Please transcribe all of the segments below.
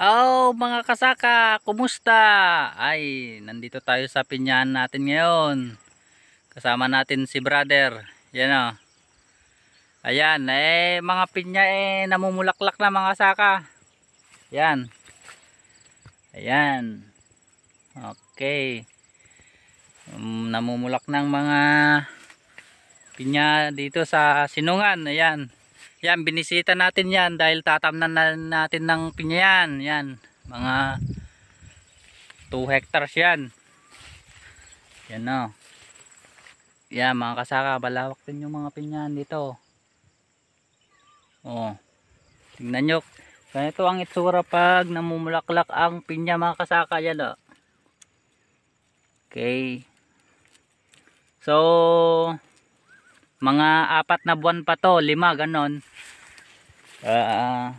Oh, mga kasaka, kumusta? Ay, nandito tayo sa pinyahan natin ngayon. Kasama natin si brother. Yan o. Ayan, eh, mga pinya eh, namumulaklak na mga kasaka. Yan. Ayan. Okay. Um, namumulak ng mga pinya dito sa sinungan. Ayan. Yan, binisita natin yan dahil tatamnan natin ng pinya yan. Yan. Mga 2 hectares yan. Yan o. Oh. No. Yan, mga kasaka, balawak din yung mga pinyan dito. Oh. Tingnan nyo. Ganito ang itsura pag namumulaklak ang pinya mga kasaka. Ayan o. Oh. Okay. So, mga apat na buwan pa to, lima, ganon. Uh,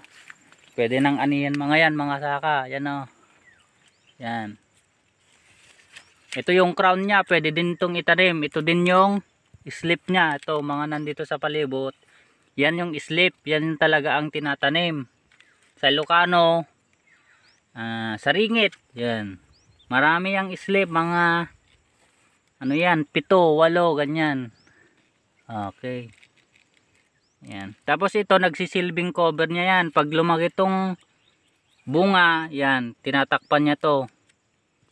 pwede nang aniyan mga yan, mga saka. Yan o. Oh. Yan. Ito yung crown niya, pwede din itong itarim. Ito din yung slip niya. Ito, mga nandito sa palibot. Yan yung slip. Yan talaga ang tinatanim. Sa Lucano, uh, ah, sa ringit. Yan marami ang slip mga ano yan pito walo ganyan okay yan tapos ito nagsisilbing cover niya yan pag lumaki itong bunga yan tinatakpan niya to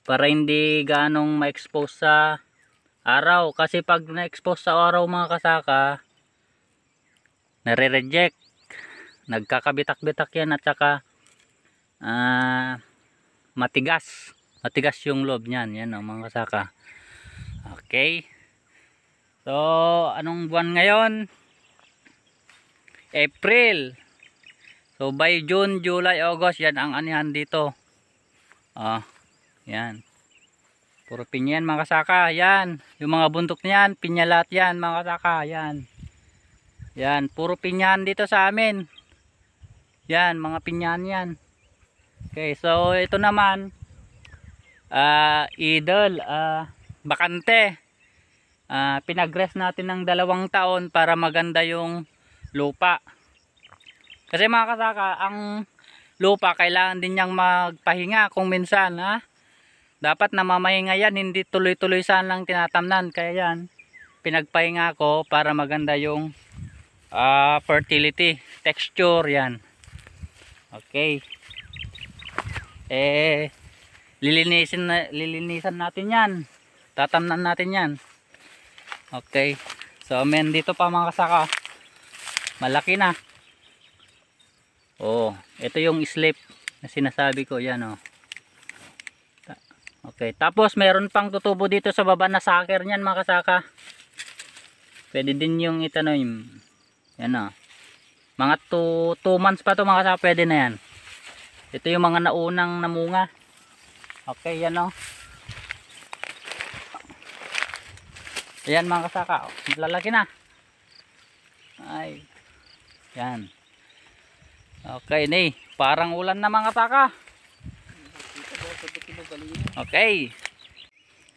para hindi ganong ma-expose sa araw kasi pag na-expose sa araw mga kasaka nare-reject nagkakabitak-bitak yan at saka uh, matigas matigas yung loob niyan yan o mga kasaka okay so anong buwan ngayon April so by June, July, August yan ang anihan dito ah yan puro pinyan mga kasaka yan yung mga buntok niyan pinya lahat yan mga kasaka yan yan puro pinyan dito sa amin yan mga pinyan yan okay so ito naman uh, idol uh, bakante uh, ah, pinagres natin ng dalawang taon para maganda yung lupa kasi mga kasaka ang lupa kailangan din niyang magpahinga kung minsan ha dapat namamahinga yan hindi tuloy tuloy saan lang tinatamnan kaya yan pinagpahinga ko para maganda yung uh, fertility texture yan okay eh lilinisin na, lilinisan natin yan tatamnan natin yan okay so amen dito pa mga kasaka malaki na oh ito yung slip na sinasabi ko yan oh okay tapos meron pang tutubo dito sa baba na sucker niyan mga kasaka pwede din yung itanim. yan oh mga 2 months pa to mga kasaka pwede na yan ito yung mga naunang namunga Okay, yan o. Oh. Ayan mga kasaka. Oh. Lalaki na. Ay. Yan. Okay, ni. Parang ulan na mga kasaka. Okay.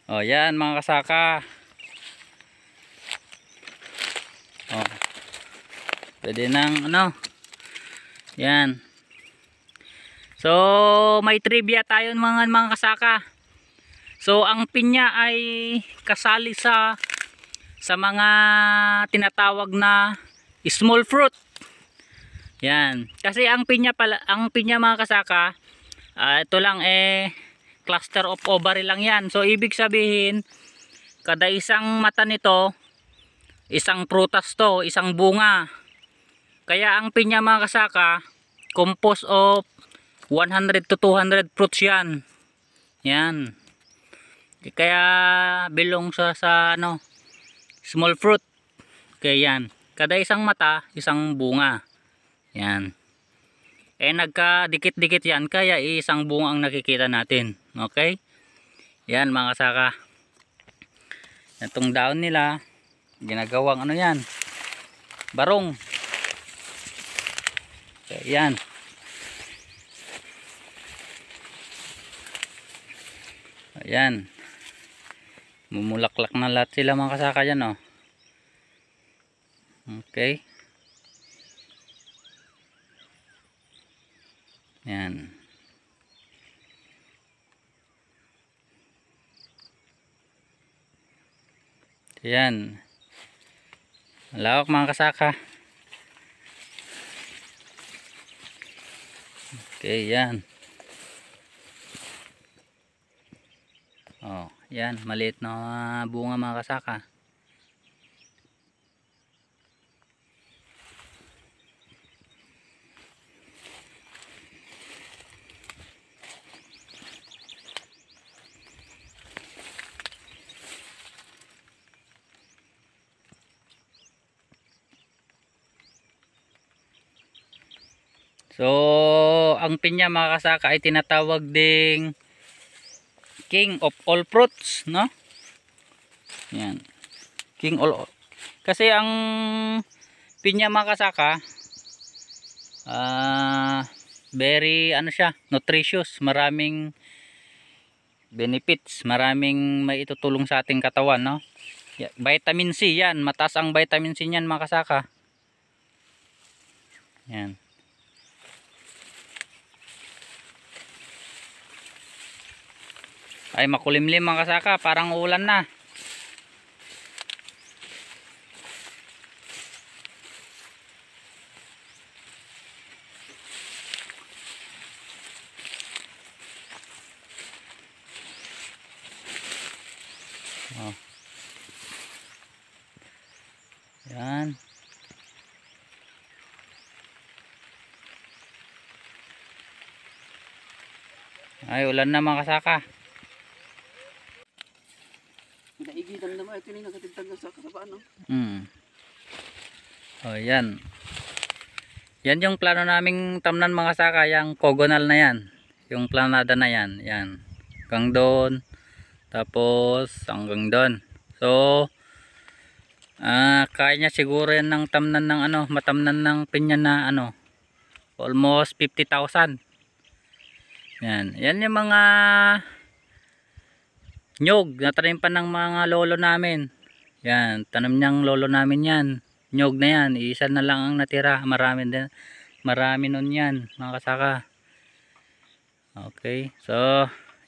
O, oh, yan mga kasaka. O. Pwede nang ano. Yan. So, may trivia tayo mga mga kasaka. So, ang pinya ay kasali sa sa mga tinatawag na small fruit. Yan. Kasi ang pinya pala, ang pinya mga kasaka, uh, ito lang eh cluster of ovary lang yan. So, ibig sabihin kada isang mata nito, isang prutas to, isang bunga. Kaya ang pinya mga kasaka, composed of 100 to 200 fruits yan yan kaya belong sa sa ano small fruit kaya yan kada isang mata isang bunga yan eh nagka dikit dikit yan kaya isang bunga ang nakikita natin okay yan mga saka itong daon nila ginagawang ano yan barong okay, yan Ayan. Mumulaklak na lahat sila mga kasaka yan oh. Okay. Ayan. Yan. Lawak mga kasaka. Okay, yan. Yan, maliit na bunga mga kasaka. So, ang pinya mga kasaka ay tinatawag ding king of all fruits, no? Yan. King all. Kasi ang pinya makasaka ah uh, very ano siya, nutritious, maraming benefits, maraming maitutulong sa ating katawan, no? vitamin C 'yan, mataas ang vitamin C niyan makasaka. Yan. ay makulimlim ang kasaka parang ulan na oh. yan ay ulan na mga kasaka Naigitan naman ito yung nakatintag sa kasabaan. No? Mm. O yan. Yan yung plano naming tamnan mga saka. Yung pogonal na yan. Yung planada na yan. Yan. Hanggang doon. Tapos hanggang doon. So ah, kaya niya siguro yan ng tamnan ng ano. Matamnan ng pinya na ano. Almost 50,000. Yan. Yan yung mga nyog natanim pa ng mga lolo namin yan tanim ng lolo namin yan nyog na yan isa na lang ang natira marami din marami nun yan mga kasaka okay so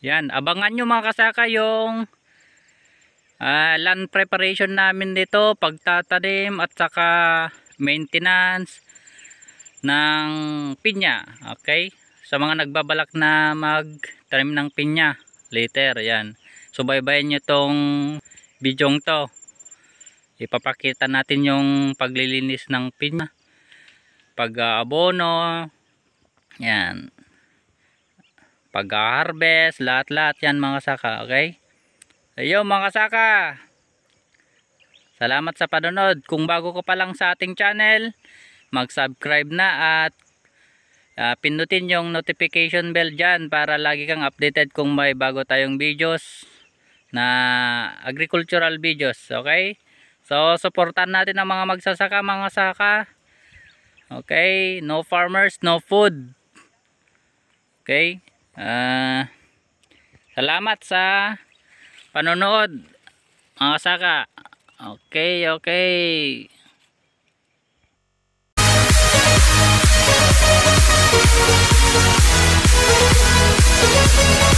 yan abangan nyo mga kasaka yung uh, land preparation namin dito pagtatanim at saka maintenance ng pinya okay sa mga nagbabalak na magtanim ng pinya later yan subaybayan nyo tong bidyong to ipapakita natin yung paglilinis ng pinya pag-abono yan pag-harvest lahat lahat yan mga saka okay ayun mga saka salamat sa panonood kung bago ka pa lang sa ating channel mag subscribe na at Uh, pindutin yung notification bell dyan para lagi kang updated kung may bago tayong videos na agricultural videos okay so supportan natin ang mga magsasaka mga saka okay no farmers no food okay uh, salamat sa panonood mga saka okay okay We'll be right back.